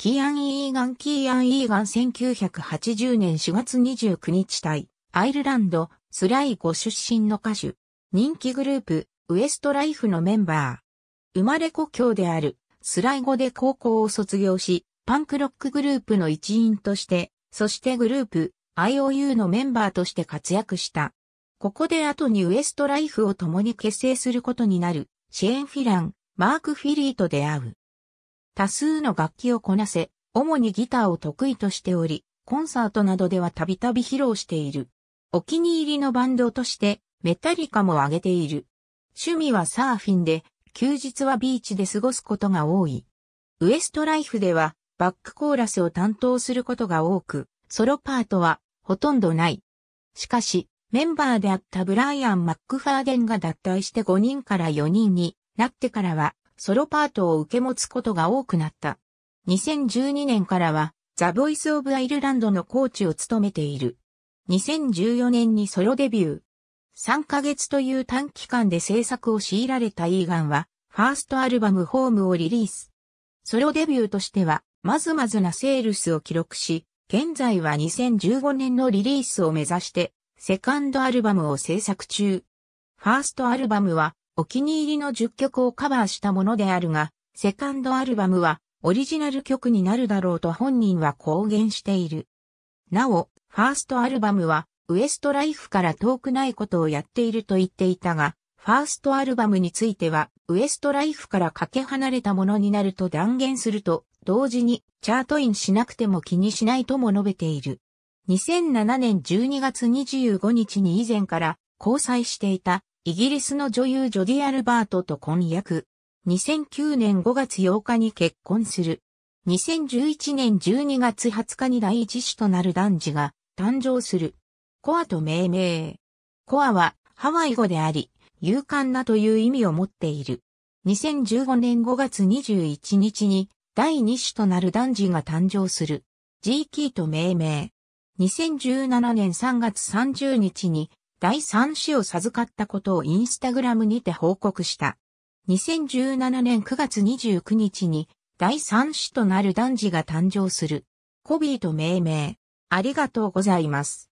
キーアン・イーガン・キーアン・イーガン1980年4月29日対、アイルランド、スライゴ出身の歌手。人気グループ、ウエストライフのメンバー。生まれ故郷である、スライゴで高校を卒業し、パンクロックグループの一員として、そしてグループ、IOU のメンバーとして活躍した。ここで後にウエストライフを共に結成することになる、シェーン・フィラン、マーク・フィリーと出会う。多数の楽器をこなせ、主にギターを得意としており、コンサートなどではたびたび披露している。お気に入りのバンドとして、メタリカも挙げている。趣味はサーフィンで、休日はビーチで過ごすことが多い。ウエストライフでは、バックコーラスを担当することが多く、ソロパートは、ほとんどない。しかし、メンバーであったブライアン・マックファーデンが脱退して5人から4人になってからは、ソロパートを受け持つことが多くなった。2012年からは、ザ・ボイス・オブ・アイルランドのコーチを務めている。2014年にソロデビュー。3ヶ月という短期間で制作を強いられたイーガンは、ファーストアルバムホームをリリース。ソロデビューとしては、まずまずなセールスを記録し、現在は2015年のリリースを目指して、セカンドアルバムを制作中。ファーストアルバムは、お気に入りの10曲をカバーしたものであるが、セカンドアルバムはオリジナル曲になるだろうと本人は公言している。なお、ファーストアルバムはウエストライフから遠くないことをやっていると言っていたが、ファーストアルバムについてはウエストライフからかけ離れたものになると断言すると、同時にチャートインしなくても気にしないとも述べている。2007年12月25日に以前から交際していたイギリスの女優ジョディ・アルバートと婚約。2009年5月8日に結婚する。2011年12月20日に第一子となる男児が誕生する。コアと命名。コアはハワイ語であり、勇敢なという意味を持っている。2015年5月21日に第2子となる男児が誕生する。G キーと命名。2017年3月30日に第3子を授かったことをインスタグラムにて報告した。2017年9月29日に第3子となる男児が誕生する。コビーと命名。ありがとうございます。